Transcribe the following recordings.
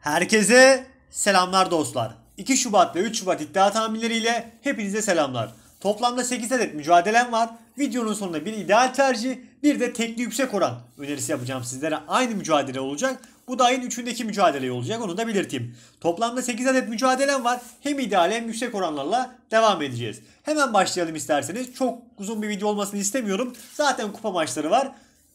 Herkese selamlar dostlar. 2 Şubat ve 3 Şubat iddia tahminleriyle hepinize selamlar. Toplamda 8 adet mücadelem var. Videonun sonunda bir ideal tercih, bir de tekli yüksek oran önerisi yapacağım sizlere. Aynı mücadele olacak. Bu da ayın 3'ündeki mücadele olacak onu da belirteyim. Toplamda 8 adet mücadelem var. Hem ideal hem yüksek oranlarla devam edeceğiz. Hemen başlayalım isterseniz. Çok uzun bir video olmasını istemiyorum. Zaten kupa maçları var.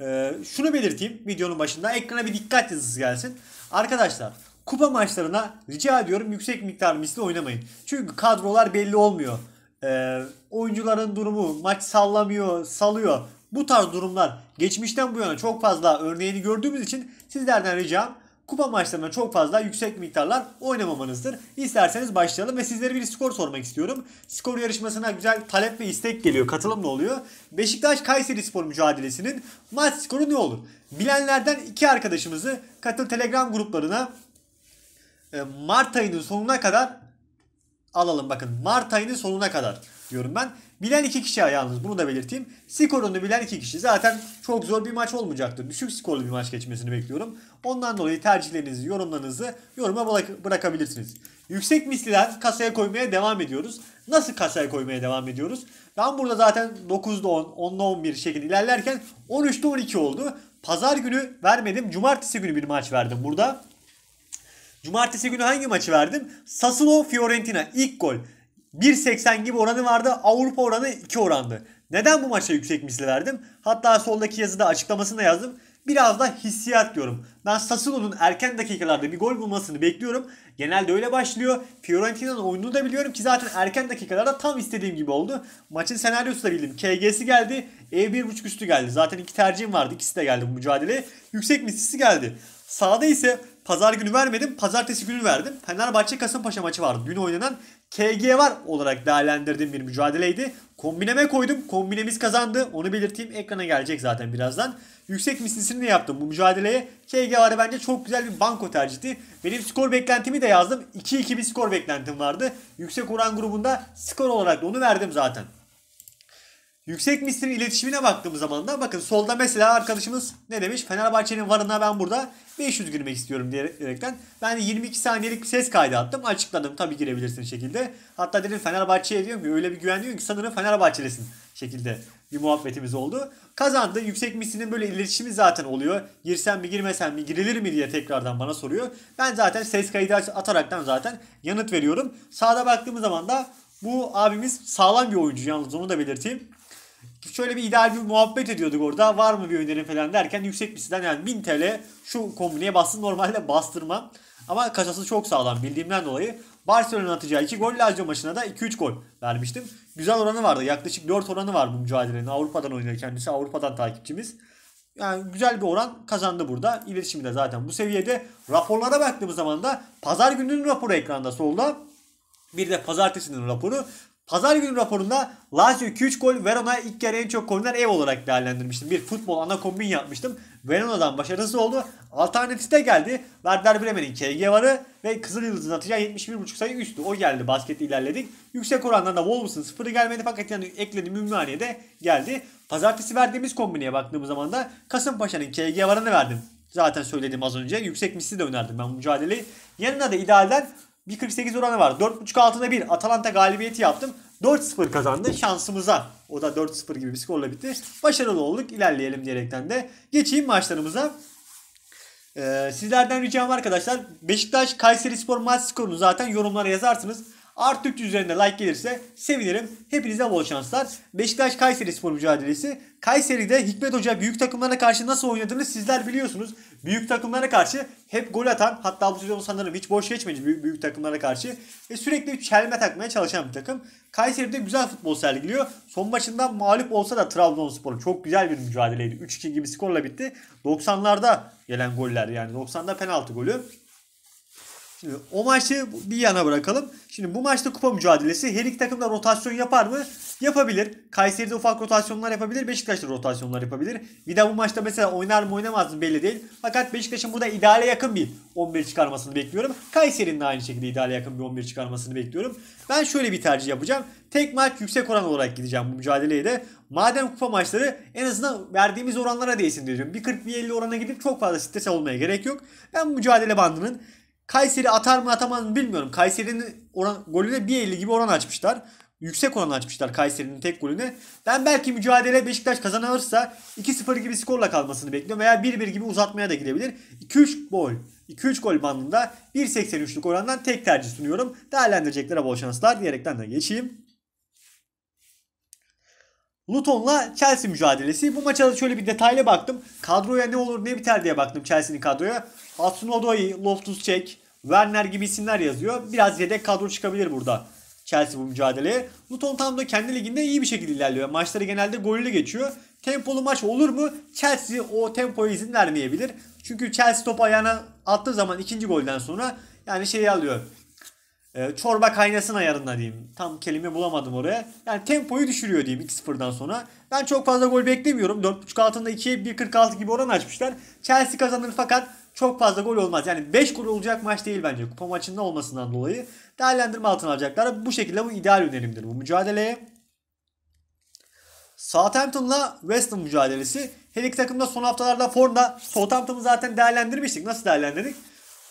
Ee, şunu belirteyim videonun başında ekrana bir dikkat yazısı gelsin. Arkadaşlar kupa maçlarına rica ediyorum yüksek miktar misli oynamayın. Çünkü kadrolar belli olmuyor. Ee, oyuncuların durumu maç sallamıyor, salıyor. Bu tarz durumlar geçmişten bu yana çok fazla örneğini gördüğümüz için sizlerden ricam kupa maçlarında çok fazla yüksek miktarlar oynamamanızdır. İsterseniz başlayalım ve sizlere bir skor sormak istiyorum. Skor yarışmasına güzel talep ve istek geliyor. Katılım ne oluyor? Beşiktaş Kayseri Spor mücadelesinin maç skoru ne olur? Bilenlerden iki arkadaşımızı katıl Telegram gruplarına e, Mart ayının sonuna kadar alalım. Bakın Mart ayının sonuna kadar diyorum ben. Bilen iki kişi yalnız bunu da belirteyim. Skorunu bilen iki kişi. Zaten çok zor bir maç olmayacaktı. Düşük skorlu bir maç geçmesini bekliyorum. Ondan dolayı tercihlerinizi, yorumlarınızı yoruma bırakabilirsiniz. Yüksek misliler kasaya koymaya devam ediyoruz. Nasıl kasaya koymaya devam ediyoruz? Ben burada zaten 9'da 10, 10'da 11 şekilde ilerlerken 13'te 12 oldu. Pazar günü vermedim. Cumartesi günü bir maç verdim burada. Cumartesi günü hangi maçı verdim? Sassuolo Fiorentina ilk gol. 1.80 gibi oranı vardı. Avrupa oranı 2 orandı. Neden bu maça yüksek misli verdim? Hatta soldaki yazıda açıklamasında yazdım. Biraz da hissiyat diyorum. Ben Sassuolo'nun erken dakikalarda bir gol bulmasını bekliyorum. Genelde öyle başlıyor. Fiorentina'nın oyununu da biliyorum ki zaten erken dakikalarda tam istediğim gibi oldu. Maçın senaryosu da bildim. KG'si geldi. E1.5 üstü geldi. Zaten iki tercihim vardı. İkisi de geldi bu mücadeleye. Yüksek mislisi geldi. Sağda ise pazar günü vermedim. Pazartesi günü verdim. Fenerbahçe Kasımpaşa maçı vardı. Dün oynanan KG var olarak değerlendirdiğim bir mücadeleydi. Kombineme koydum. Kombinemiz kazandı. Onu belirteyim. Ekrana gelecek zaten birazdan. Yüksek mislisini de yaptım bu mücadeleye. KG var bence çok güzel bir banko tercihti. Benim skor beklentimi de yazdım. 2-2 bir skor beklentim vardı. Yüksek oran grubunda skor olarak da onu verdim zaten. Yüksek Misl'in iletişimine baktığımız zaman da bakın solda mesela arkadaşımız ne demiş? Fenerbahçe'nin varına ben burada 500 girmek istiyorum diyerekten. Ben 22 saniyelik bir ses kaydı attım. Açıkladım tabii girebilirsin şekilde. Hatta dedim Fenerbahçe'ye diyorum ki öyle bir güvenliyorum ki sanırım Fenerbahçelisin şekilde bir muhabbetimiz oldu. Kazandı. Yüksek Misl'in böyle iletişimi zaten oluyor. Girsem mi girmesem mi girilir mi diye tekrardan bana soruyor. Ben zaten ses kaydı ataraktan zaten yanıt veriyorum. Sağda baktığımız zaman da bu abimiz sağlam bir oyuncu yalnız onu da belirteyim şöyle bir ideal bir muhabbet ediyorduk orada. Var mı bir önerin falan derken yüksek bir siteden yani 1000 TL şu kombineye bastım. Normalde bastırmam. Ama kasası çok sağlam bildiğimden dolayı. Barcelona'nın atacağı 2 gol, Lazio maçına da 2-3 gol vermiştim. Güzel oranı vardı. Yaklaşık 4 oranı var bu mücadelenin. Avrupa'dan oynuyor kendisi. Avrupa'dan takipçimiz. Yani güzel bir oran kazandı burada. İletişimi de zaten bu seviyede. Raporlara baktığımız zaman da pazar gününün raporu ekranda solda. Bir de pazartesinin raporu. Pazar günü raporunda Lazio 2-3 gol, Verona ilk kere en çok golden ev olarak değerlendirmiştim. Bir futbol ana kombin yapmıştım. Verona'dan başarısı oldu. Alternatifi de geldi. Werder Bremen'in KG varı ve Kızıl Yıldız'ın atacağı 71.5 sayı üstü. O geldi. Baskette ilerledik. Yüksek orandan da Wolves'ın sıfırı gelmedi fakat yani ekledi Mümraniye de geldi. Pazartesi verdiğimiz kombineye baktığımız zaman da Kasımpaşa'nın KG varını verdim. Zaten söyledim az önce. Yüksek misli de önerdim ben mücadeleyi. Yanına da idealden 1.48 oranı var. 4.5 altına 1. Atalanta galibiyeti yaptım. 4-0 kazandı şansımıza. O da 4-0 gibi bir skorla bitti. Başarılı olduk. İlerleyelim diyerekten de. Geçeyim maçlarımıza. Ee, sizlerden ricam arkadaşlar. Beşiktaş Kayseri Spor maç skorunu zaten yorumlara yazarsınız. Art 300 üzerinde like gelirse sevinirim. Hepinize bol şanslar. Beşiktaş Kayseri spor mücadelesi. Kayseri'de Hikmet Hoca büyük takımlara karşı nasıl oynadığını sizler biliyorsunuz. Büyük takımlara karşı hep gol atan hatta bu sezon sanırım hiç boş geçmedi büyük, büyük takımlara karşı. Ve sürekli çelme takmaya çalışan bir takım. Kayseri'de güzel futbol sergiliyor. Son maçından mağlup olsa da Trabzonspor'un çok güzel bir mücadeleydi. 3-2 gibi skorla bitti. 90'larda gelen goller yani 90'da penaltı golü o maçı bir yana bırakalım. Şimdi bu maçta kupa mücadelesi her iki takım da rotasyon yapar mı? Yapabilir. Kayseri'de ufak rotasyonlar yapabilir. Beşiktaş'ta rotasyonlar yapabilir. Vida bu maçta mesela oynar mı oynamaz mı belli değil. Fakat Beşiktaş'ın burada ideale yakın bir 11 çıkarmasını bekliyorum. Kayseri'nin de aynı şekilde ideale yakın bir 11 çıkarmasını bekliyorum. Ben şöyle bir tercih yapacağım. Tek maç yüksek oran olarak gideceğim bu mücadeleye de. Madem kupa maçları en azından verdiğimiz oranlara değsin diyorum. 1.40-1.50 orana gidip çok fazla stres olmaya gerek yok. Ben bu mücadele bandının Kayseri atar mı atamaz mı bilmiyorum. Kayseri'nin oran, golüne 1.50 gibi oran açmışlar. Yüksek oran açmışlar Kayseri'nin tek golüne. Ben belki mücadele Beşiktaş kazanırsa 2-0 gibi skorla kalmasını bekliyorum. Veya 1-1 gibi uzatmaya da gidebilir. 2-3 gol. 2-3 gol bandında 1.83'lük orandan tek tercih sunuyorum. değerlendirecekler bol şanslar diyerekten de geçeyim. Luton'la Chelsea mücadelesi. Bu maça da şöyle bir detayla baktım. Kadroya ne olur ne biter diye baktım Chelsea'nin kadroya. Asun Odoi, Loftus-Cheek, Werner gibi isimler yazıyor. Biraz yedek kadro çıkabilir burada Chelsea bu mücadeleye. Luton tam da kendi liginde iyi bir şekilde ilerliyor. Maçları genelde gollü geçiyor. Tempolu maç olur mu? Chelsea o tempoya izin vermeyebilir. Çünkü Chelsea topu ayağına attığı zaman ikinci golden sonra yani şeyi alıyor. Ee, çorba kaynasın ayarında diyeyim. Tam kelime bulamadım oraya. Yani tempoyu düşürüyor diyeyim 2-0'dan sonra. Ben çok fazla gol beklemiyorum. 4.5 altında 2'ye 1.46 gibi oran açmışlar. Chelsea kazanır fakat çok fazla gol olmaz. Yani 5 gol olacak maç değil bence. Kupa maçında olmasından dolayı değerlendirme altına alacaklar. Bu şekilde bu ideal önerimdir bu mücadeleye. Southampton'la West Ham mücadelesi. Her iki takım da son haftalarda formda. Southampton'ı zaten değerlendirmiştik. Nasıl değerlendirdik?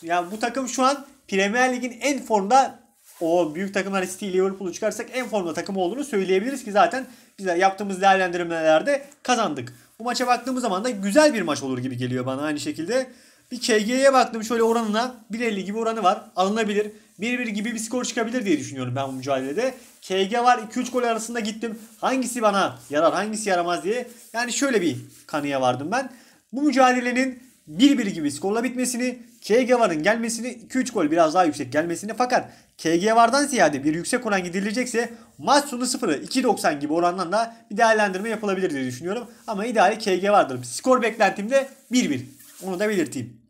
Yani bu takım şu an Premier Lig'in en formda o büyük takımlar City, Liverpool'u çıkarsak en formda takım olduğunu söyleyebiliriz ki zaten biz yaptığımız değerlendirmelerde kazandık. Bu maça baktığımız zaman da güzel bir maç olur gibi geliyor bana aynı şekilde. Bir KG'ye baktım şöyle oranına 1.50 gibi oranı var. Alınabilir. 1-1 gibi bir skor çıkabilir diye düşünüyorum ben bu mücadelede. KG var 2-3 gol arasında gittim. Hangisi bana yarar hangisi yaramaz diye. Yani şöyle bir kanıya vardım ben. Bu mücadelenin 1-1 gibi skorla bitmesini, KG varın gelmesini, 2-3 gol biraz daha yüksek gelmesini fakat KG vardan ziyade bir yüksek oran gidilecekse maç sonu 0'ı 2.90 gibi orandan da bir değerlendirme yapılabilir diye düşünüyorum. Ama ideali KG vardır. Skor beklentim de 1-1. Onu da belirteyim.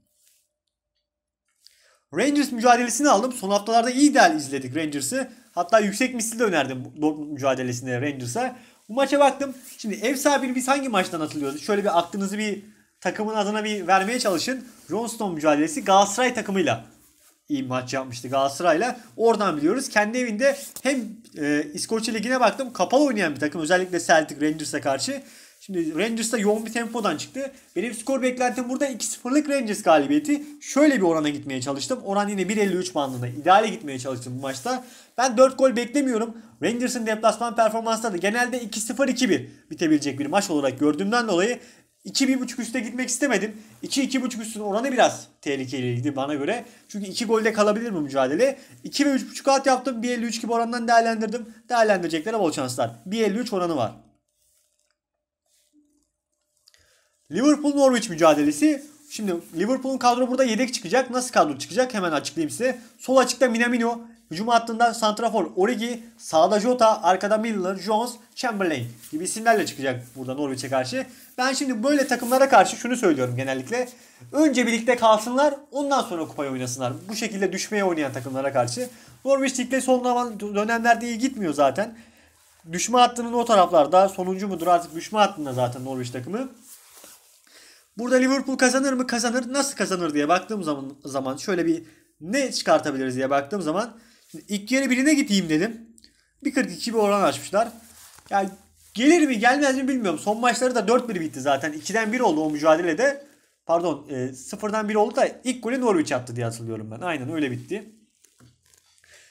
Rangers mücadelesini aldım. Son haftalarda iyi ideal izledik Rangers'ı. Hatta yüksek misli de önerdim Dortmund mücadelesinde Rangers'a. Bu maça baktım. Şimdi ev sahibi biz hangi maçtan hatırlıyoruz? Şöyle bir aklınızı bir takımın adına bir vermeye çalışın. Johnston mücadelesi Galatasaray takımıyla iyi maç yapmıştı Galatasaray'la. Oradan biliyoruz. Kendi evinde hem e, İskoçya Ligi'ne baktım kapalı oynayan bir takım. Özellikle Celtic Rangers'a karşı. Şimdi Rangers'ta yoğun bir tempodan çıktı. Benim skor beklentim burada 2-0'lık Rangers galibiyeti. Şöyle bir orana gitmeye çalıştım. Oran yine 1.53 bandında. İdeale gitmeye çalıştım bu maçta. Ben 4 gol beklemiyorum. Rangers'ın deplasman performansları da genelde 2-0-2-1 bitebilecek bir maç olarak gördüğümden dolayı 2-1.5 üste gitmek istemedim. 2-2.5 üstün oranı biraz tehlikeliydi bana göre. Çünkü 2 golde kalabilir mi mücadele. 2 ve 3.5 at yaptım. 1.53 gibi orandan değerlendirdim. Değerlendirecekler bol şanslar. 1.53 oranı var. Liverpool Norwich mücadelesi. Şimdi Liverpool'un kadro burada yedek çıkacak. Nasıl kadro çıkacak hemen açıklayayım size. Sol açıkta Minamino, hücum hattında Santrafor, Origi, sağda Jota, arkada Milner, Jones, Chamberlain gibi isimlerle çıkacak burada Norwich'e karşı. Ben şimdi böyle takımlara karşı şunu söylüyorum genellikle. Önce birlikte kalsınlar ondan sonra kupayı oynasınlar. Bu şekilde düşmeye oynayan takımlara karşı. Norwich ligde son dönemlerde iyi gitmiyor zaten. Düşme hattının o taraflarda sonuncu mudur artık düşme hattında zaten Norwich takımı. Burada Liverpool kazanır mı? Kazanır. Nasıl kazanır diye baktığım zaman zaman şöyle bir ne çıkartabiliriz diye baktığım zaman ilk yarı birine gideyim dedim. 1.42 bir oran açmışlar. Yani gelir mi gelmez mi bilmiyorum. Son maçları da 4-1 bitti zaten. 2'den 1 oldu o mücadelede. Pardon e, 0'dan 1 oldu da ilk golü Norwich attı diye hatırlıyorum ben. Aynen öyle bitti.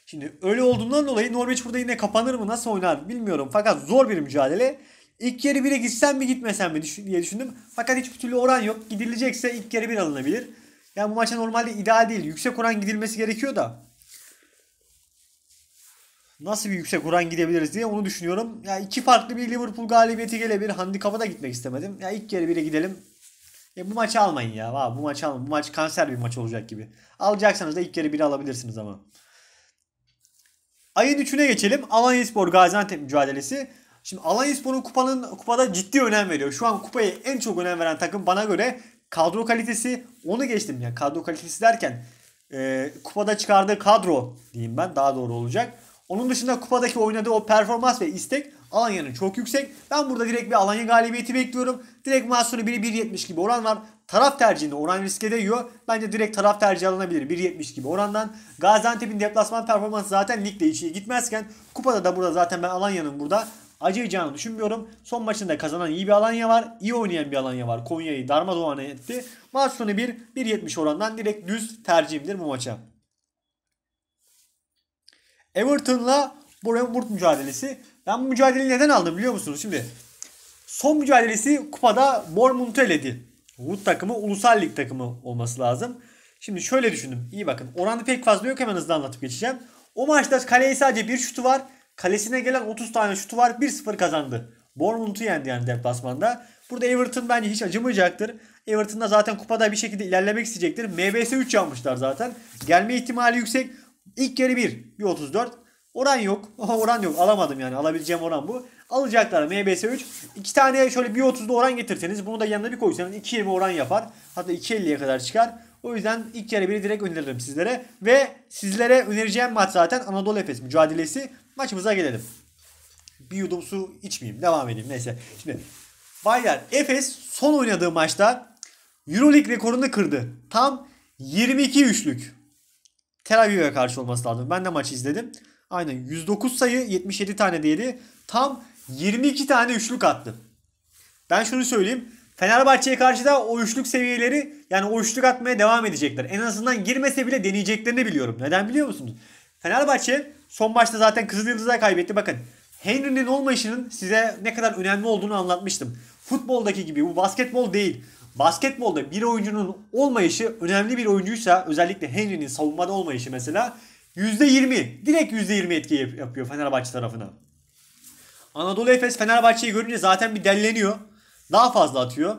Şimdi öyle olduğundan dolayı Norwich burada yine kapanır mı nasıl oynar bilmiyorum. Fakat zor bir mücadele. İlk yarı bire gitsen mi gitmesen mi diye düşündüm. Fakat hiçbir türlü oran yok. Gidilecekse ilk yarı bir alınabilir. Yani bu maça normalde ideal değil. Yüksek oran gidilmesi gerekiyor da. Nasıl bir yüksek oran gidebiliriz diye onu düşünüyorum. Ya yani iki farklı bir Liverpool galibiyeti gelebilir. Handikapa da gitmek istemedim. Ya yani ilk yarı 1'e gidelim. Ya bu maçı almayın ya. Abi, bu maçı almayın. Bu maç kanser bir maç olacak gibi. Alacaksanız da ilk yarı 1'i alabilirsiniz ama. Ayın 3'üne geçelim. Alanyaspor Gaziantep mücadelesi. Şimdi Alanyaspor'un kupanın kupada ciddi önem veriyor. Şu an kupaya en çok önem veren takım bana göre kadro kalitesi onu geçtim ya. kadro kalitesi derken e, kupada çıkardığı kadro diyeyim ben daha doğru olacak. Onun dışında kupadaki oynadığı o performans ve istek Alanya'nın çok yüksek. Ben burada direkt bir Alanya galibiyeti bekliyorum. Direkt maç sonu 1.70 gibi oran var. Taraf tercihinde oran riske değiyor. Bence direkt taraf tercih alınabilir 1.70 gibi orandan. Gaziantep'in deplasman performansı zaten ligle içiye gitmezken kupada da burada zaten ben Alanya'nın burada acıyacağını düşünmüyorum. Son maçında kazanan iyi bir Alanya var. iyi oynayan bir Alanya var. Konya'yı darmadağın etti. Maç sonu 1-1.70 orandan direkt düz tercihimdir bu maça. Everton'la Bournemouth mücadelesi. Ben bu mücadeleyi neden aldım biliyor musunuz? Şimdi son mücadelesi kupada Bournemouth'u eledi. Wood takımı ulusal lig takımı olması lazım. Şimdi şöyle düşündüm. İyi bakın. Oranı pek fazla yok. Hemen hızlı anlatıp geçeceğim. O maçta kaleye sadece bir şutu var. Kalesine gelen 30 tane şutu var. 1-0 kazandı. Bournemouth'u yendi yani deplasmanda. Burada Everton bence hiç acımayacaktır. Everton da zaten kupada bir şekilde ilerlemek isteyecektir. MBS 3 yapmışlar zaten. Gelme ihtimali yüksek. İlk yarı 1. 1.34. Oran yok. oran yok. Alamadım yani. Alabileceğim oran bu. Alacaklar MBS 3. 2 tane şöyle 1.30'da oran getirseniz bunu da yanına bir koysanız 2.20 oran yapar. Hatta 2.50'ye kadar çıkar. O yüzden ilk yarı biri direkt öneririm sizlere. Ve sizlere önereceğim maç zaten Anadolu Efes mücadelesi. Maçımıza gelelim. Bir yudum su içmeyeyim. Devam edeyim. Neyse. Şimdi Bayer Efes son oynadığı maçta Euroleague rekorunu kırdı. Tam 22 üçlük. Tel Aviv'e karşı olması lazım. Ben de maçı izledim. Aynen 109 sayı 77 tane değeri. Tam 22 tane üçlük attı. Ben şunu söyleyeyim. Fenerbahçe'ye karşı da o üçlük seviyeleri yani o üçlük atmaya devam edecekler. En azından girmese bile deneyeceklerini biliyorum. Neden biliyor musunuz? Fenerbahçe Son maçta zaten Kızılyıldız'a kaybetti. Bakın Henry'nin olmayışının size ne kadar önemli olduğunu anlatmıştım. Futboldaki gibi bu basketbol değil. Basketbolda bir oyuncunun olmayışı önemli bir oyuncuysa özellikle Henry'nin savunmada olmayışı mesela %20 direkt %20 etki yapıyor Fenerbahçe tarafına. Anadolu Efes Fenerbahçe'yi görünce zaten bir delleniyor. Daha fazla atıyor.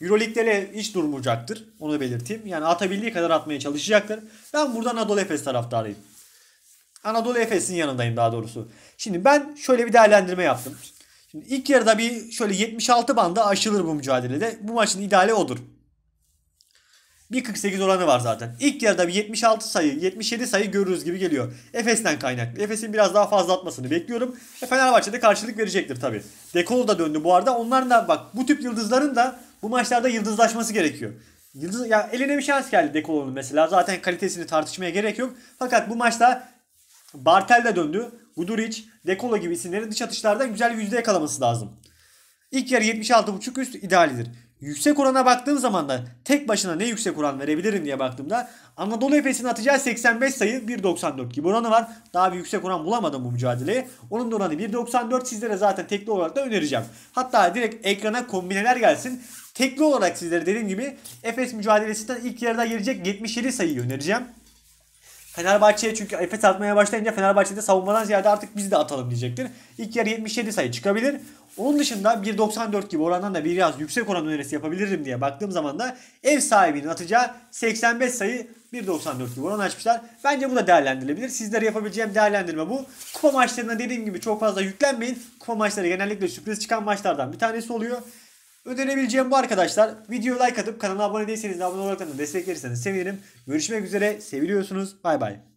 Euroleague'lere hiç durmayacaktır. Onu belirteyim. Yani atabildiği kadar atmaya çalışacaktır. Ben buradan Anadolu Efes taraftarıyım. Anadolu Efes'in yanındayım daha doğrusu. Şimdi ben şöyle bir değerlendirme yaptım. Şimdi ilk yarıda bir şöyle 76 banda aşılır bu mücadelede. Bu maçın ideali odur. 1.48 oranı var zaten. İlk yarıda bir 76 sayı, 77 sayı görürüz gibi geliyor. Efes'ten kaynaklı. Efes'in biraz daha fazla atmasını bekliyorum. E Fenerbahçe de karşılık verecektir tabi. Dekolo da döndü bu arada. Onların da bak bu tip yıldızların da bu maçlarda yıldızlaşması gerekiyor. Yıldız, ya eline bir şans geldi Dekolo'nun mesela. Zaten kalitesini tartışmaya gerek yok. Fakat bu maçta Bartel de döndü. Guduric, Dekola gibi isimlerin dış atışlarda güzel bir yüzde yakalaması lazım. İlk yarı 76.5 üst idealidir. Yüksek orana baktığım zaman da tek başına ne yüksek oran verebilirim diye baktığımda Anadolu Efes'in atacağı 85 sayı 1.94 gibi oranı var. Daha bir yüksek oran bulamadım bu mücadeleye. Onun da oranı 1.94 sizlere zaten tekli olarak da önereceğim. Hatta direkt ekrana kombineler gelsin. Tekli olarak sizlere dediğim gibi Efes mücadelesinden ilk yarıda gelecek 77 sayıyı önereceğim. Fenerbahçe'ye çünkü Efes atmaya başlayınca Fenerbahçe'de savunmadan ziyade artık biz de atalım diyecektir. İlk yarı 77 sayı çıkabilir. Onun dışında 1.94 gibi orandan da biraz yüksek oran önerisi yapabilirim diye baktığım zaman da ev sahibinin atacağı 85 sayı 1.94 gibi oran açmışlar. Bence bu da değerlendirilebilir. Sizlere yapabileceğim değerlendirme bu. Kupa maçlarına dediğim gibi çok fazla yüklenmeyin. Kupa maçları genellikle sürpriz çıkan maçlardan bir tanesi oluyor. Önerebileceğim bu arkadaşlar. Videoyu like atıp kanala abone değilseniz de abone olarak da desteklerseniz sevinirim. Görüşmek üzere. Seviliyorsunuz. Bay bay.